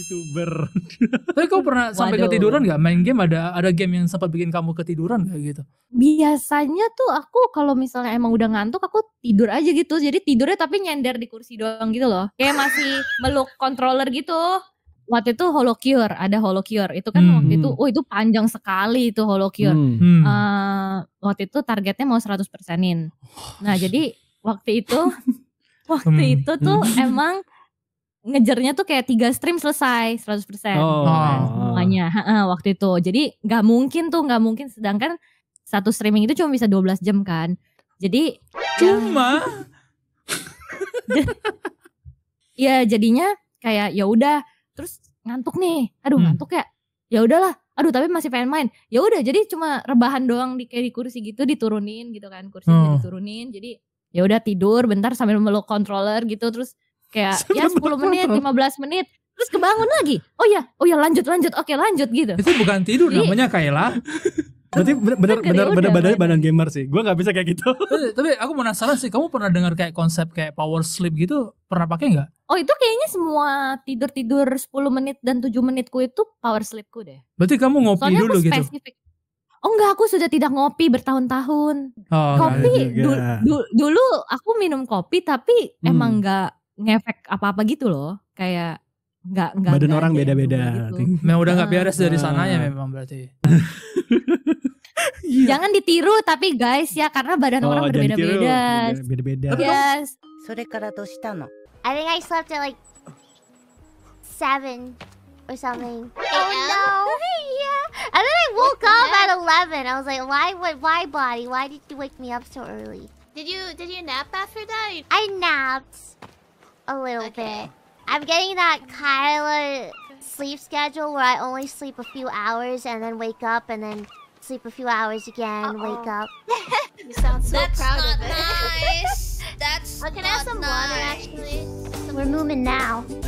youtuber tapi kau pernah Waduh. sampai ketiduran gak main game ada ada game yang sempat bikin kamu ketiduran kayak gitu biasanya tuh aku kalau misalnya emang udah ngantuk aku tidur aja gitu jadi tidurnya tapi nyender di kursi doang gitu loh kayak masih meluk controller gitu waktu itu holocure ada holocure itu kan hmm. waktu itu hmm. oh itu panjang sekali itu holocure hmm. Uh, waktu itu targetnya mau 100 persenin nah jadi waktu itu waktu hmm. itu tuh emang ngejarnya tuh kayak tiga stream selesai 100% oh. oh. semuanya waktu itu jadi nggak mungkin tuh nggak mungkin sedangkan satu streaming itu cuma bisa 12 jam kan jadi ya cuma ya jadinya kayak ya udah terus ngantuk nih aduh hmm. ngantuk ya ya udahlah aduh tapi masih pengen main ya udah jadi cuma rebahan doang di kayak di kursi gitu diturunin gitu kan kursi hmm. diturunin jadi ya udah tidur bentar sambil meluk controller gitu terus Kayak ya 10 menit, 15 menit, terus kebangun lagi. Oh ya, oh ya lanjut lanjut. Oke, lanjut gitu. Itu bukan tidur Jadi, namanya Kayla. Berarti benar-benar benar badan badan gamer sih. Gua nggak bisa kayak gitu. tapi, aku penasaran sih, kamu pernah dengar kayak konsep kayak power sleep gitu? Pernah pakai nggak? Oh, itu kayaknya semua tidur-tidur 10 menit dan 7 menitku itu power sleepku deh. Berarti kamu ngopi Soalnya dulu aku gitu. Spesifik. Oh enggak, aku sudah tidak ngopi bertahun-tahun. Oh, kopi du, du, dulu aku minum kopi tapi hmm. emang enggak ngefek apa-apa gitu loh. Kayak nggak nggak badan orang beda-beda. Gitu. Memang udah nggak beres dari nah. sananya memang berarti. Iya. Jangan ditiru tapi guys ya karena badan oh, orang berbeda-beda. Beda-beda. Yes. no? I think I slept at like seven or something. Oh no. yeah. And then I woke up at eleven. I was like, why what why body? Why did you wake me up so early? Did you did you nap after that? I napped. a little okay. bit. I'm getting that Kyla sleep schedule where I only sleep a few hours and then wake up and then sleep a few hours again, uh -oh. wake up. you sound so That's proud of it. That's not nice. That's I can have some nice. water, actually. We're moving now.